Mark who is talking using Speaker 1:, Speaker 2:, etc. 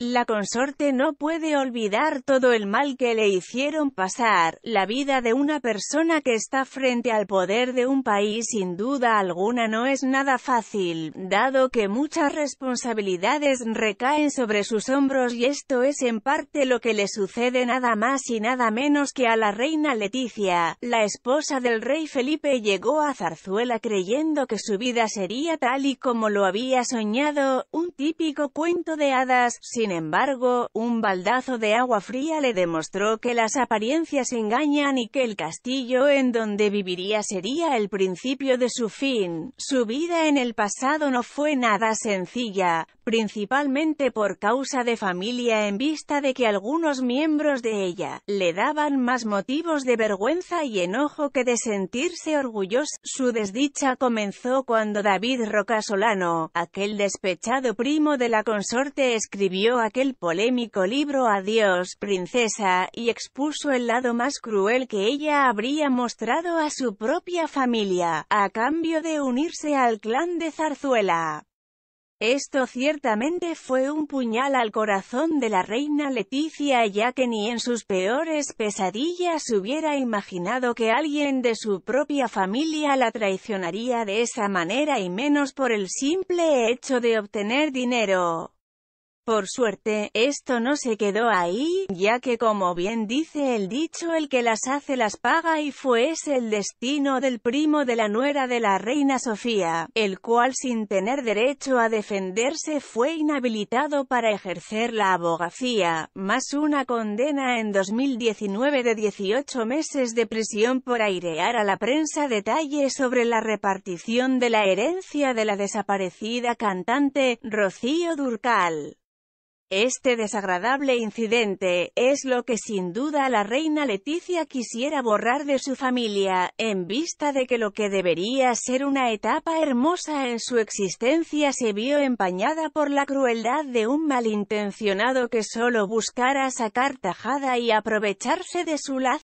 Speaker 1: La consorte no puede olvidar todo el mal que le hicieron pasar, la vida de una persona que está frente al poder de un país sin duda alguna no es nada fácil, dado que muchas responsabilidades recaen sobre sus hombros y esto es en parte lo que le sucede nada más y nada menos que a la reina Leticia, la esposa del rey Felipe llegó a Zarzuela creyendo que su vida sería tal y como lo había soñado, un típico cuento de hadas, sin sin embargo, un baldazo de agua fría le demostró que las apariencias engañan y que el castillo en donde viviría sería el principio de su fin. Su vida en el pasado no fue nada sencilla, principalmente por causa de familia en vista de que algunos miembros de ella le daban más motivos de vergüenza y enojo que de sentirse orgulloso. Su desdicha comenzó cuando David Rocasolano, aquel despechado primo de la consorte escribió aquel polémico libro Adiós, princesa, y expuso el lado más cruel que ella habría mostrado a su propia familia, a cambio de unirse al clan de Zarzuela. Esto ciertamente fue un puñal al corazón de la reina Leticia ya que ni en sus peores pesadillas hubiera imaginado que alguien de su propia familia la traicionaría de esa manera y menos por el simple hecho de obtener dinero. Por suerte, esto no se quedó ahí, ya que como bien dice el dicho el que las hace las paga y fue ese el destino del primo de la nuera de la reina Sofía, el cual sin tener derecho a defenderse fue inhabilitado para ejercer la abogacía, más una condena en 2019 de 18 meses de prisión por airear a la prensa detalles sobre la repartición de la herencia de la desaparecida cantante, Rocío Durcal. Este desagradable incidente, es lo que sin duda la reina Leticia quisiera borrar de su familia, en vista de que lo que debería ser una etapa hermosa en su existencia se vio empañada por la crueldad de un malintencionado que solo buscara sacar tajada y aprovecharse de su lazo.